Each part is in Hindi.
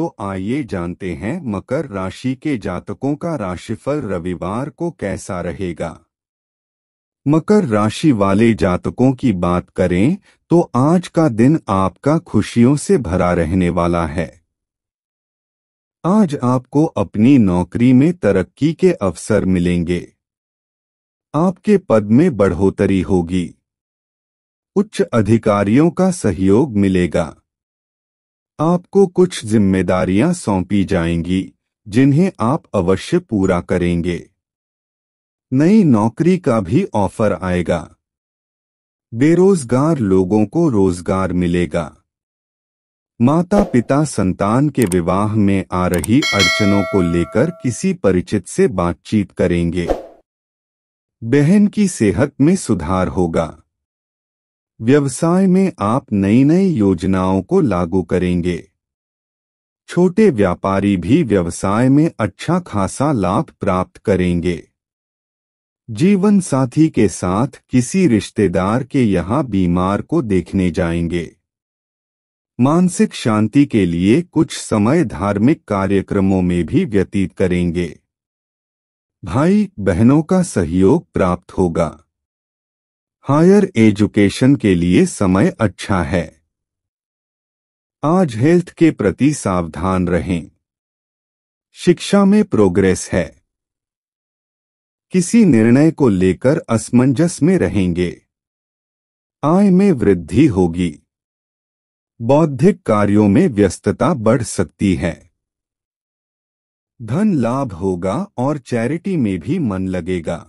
तो आइए जानते हैं मकर राशि के जातकों का राशिफल रविवार को कैसा रहेगा मकर राशि वाले जातकों की बात करें तो आज का दिन आपका खुशियों से भरा रहने वाला है आज आपको अपनी नौकरी में तरक्की के अवसर मिलेंगे आपके पद में बढ़ोतरी होगी उच्च अधिकारियों का सहयोग मिलेगा आपको कुछ जिम्मेदारियां सौंपी जाएंगी जिन्हें आप अवश्य पूरा करेंगे नई नौकरी का भी ऑफर आएगा बेरोजगार लोगों को रोजगार मिलेगा माता पिता संतान के विवाह में आ रही अड़चनों को लेकर किसी परिचित से बातचीत करेंगे बहन की सेहत में सुधार होगा व्यवसाय में आप नई नई योजनाओं को लागू करेंगे छोटे व्यापारी भी व्यवसाय में अच्छा खासा लाभ प्राप्त करेंगे जीवन साथी के साथ किसी रिश्तेदार के यहाँ बीमार को देखने जाएंगे मानसिक शांति के लिए कुछ समय धार्मिक कार्यक्रमों में भी व्यतीत करेंगे भाई बहनों का सहयोग प्राप्त होगा हायर एजुकेशन के लिए समय अच्छा है आज हेल्थ के प्रति सावधान रहें शिक्षा में प्रोग्रेस है किसी निर्णय को लेकर असमंजस में रहेंगे आय में वृद्धि होगी बौद्धिक कार्यों में व्यस्तता बढ़ सकती है धन लाभ होगा और चैरिटी में भी मन लगेगा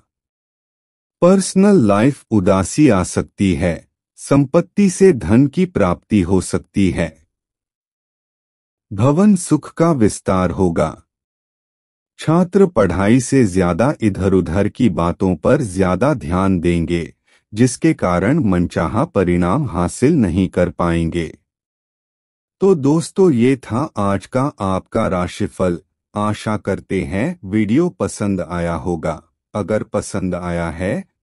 पर्सनल लाइफ उदासी आ सकती है संपत्ति से धन की प्राप्ति हो सकती है भवन सुख का विस्तार होगा छात्र पढ़ाई से ज्यादा इधर उधर की बातों पर ज्यादा ध्यान देंगे जिसके कारण मनचाहा परिणाम हासिल नहीं कर पाएंगे तो दोस्तों ये था आज का आपका राशिफल आशा करते हैं वीडियो पसंद आया होगा अगर पसंद आया है